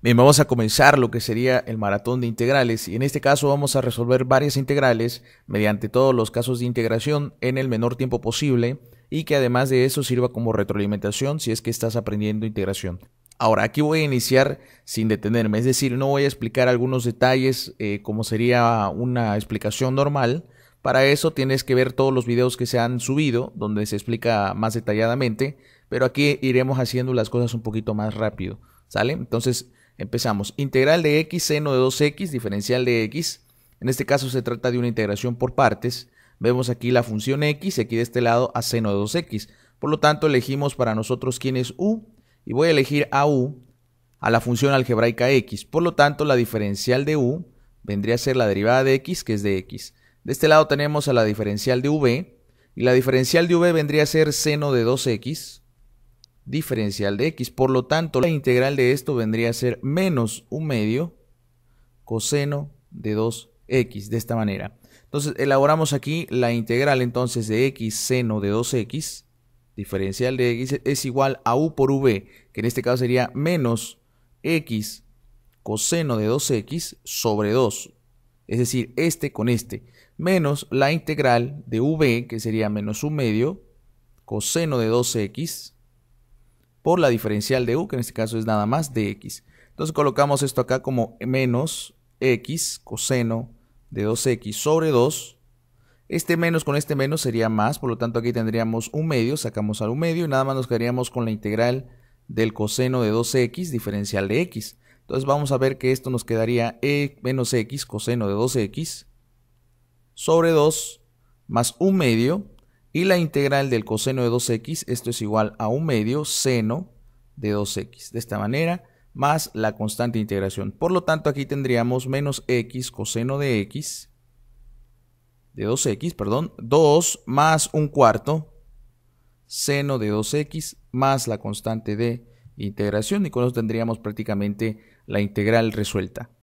Bien, vamos a comenzar lo que sería el maratón de integrales y en este caso vamos a resolver varias integrales mediante todos los casos de integración en el menor tiempo posible y que además de eso sirva como retroalimentación si es que estás aprendiendo integración. Ahora, aquí voy a iniciar sin detenerme, es decir, no voy a explicar algunos detalles eh, como sería una explicación normal. Para eso tienes que ver todos los videos que se han subido, donde se explica más detalladamente, pero aquí iremos haciendo las cosas un poquito más rápido, ¿sale? Entonces, Empezamos. Integral de x seno de 2x, diferencial de x. En este caso se trata de una integración por partes. Vemos aquí la función x y aquí de este lado a seno de 2x. Por lo tanto, elegimos para nosotros quién es u y voy a elegir a u a la función algebraica x. Por lo tanto, la diferencial de u vendría a ser la derivada de x, que es de x. De este lado tenemos a la diferencial de v y la diferencial de v vendría a ser seno de 2x diferencial de x. Por lo tanto, la integral de esto vendría a ser menos un medio coseno de 2x, de esta manera. Entonces, elaboramos aquí la integral entonces de x seno de 2x, diferencial de x, es igual a u por v, que en este caso sería menos x coseno de 2x sobre 2, es decir, este con este, menos la integral de v, que sería menos un medio, coseno de 2x, por la diferencial de u, que en este caso es nada más de x. Entonces colocamos esto acá como menos x coseno de 2x sobre 2. Este menos con este menos sería más, por lo tanto aquí tendríamos un medio, sacamos al un medio y nada más nos quedaríamos con la integral del coseno de 2x diferencial de x. Entonces vamos a ver que esto nos quedaría e menos x coseno de 2x sobre 2 más un medio y la integral del coseno de 2x, esto es igual a un medio seno de 2x. De esta manera, más la constante de integración. Por lo tanto, aquí tendríamos menos x coseno de x, de 2x, perdón, 2 más un cuarto seno de 2x más la constante de integración y con eso tendríamos prácticamente la integral resuelta.